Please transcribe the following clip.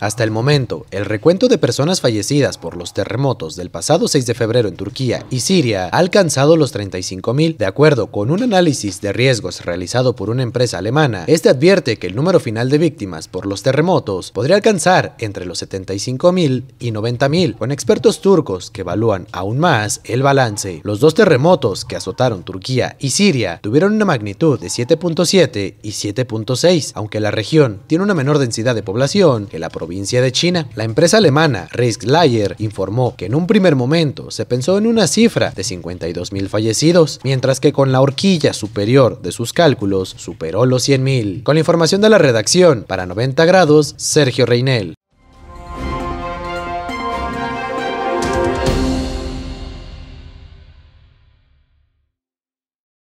Hasta el momento, el recuento de personas fallecidas por los terremotos del pasado 6 de febrero en Turquía y Siria ha alcanzado los 35.000. De acuerdo con un análisis de riesgos realizado por una empresa alemana, este advierte que el número final de víctimas por los terremotos podría alcanzar entre los 75.000 y 90.000, con expertos turcos que evalúan aún más el balance. Los dos terremotos que azotaron Turquía y Siria tuvieron una magnitud de 7.7 y 7.6, aunque la región tiene una menor densidad de población que la provincia de China. La empresa alemana Risklayer informó que en un primer momento se pensó en una cifra de 52.000 fallecidos, mientras que con la horquilla superior de sus cálculos superó los 100.000. Con la información de la redacción, para 90 grados, Sergio Reinel.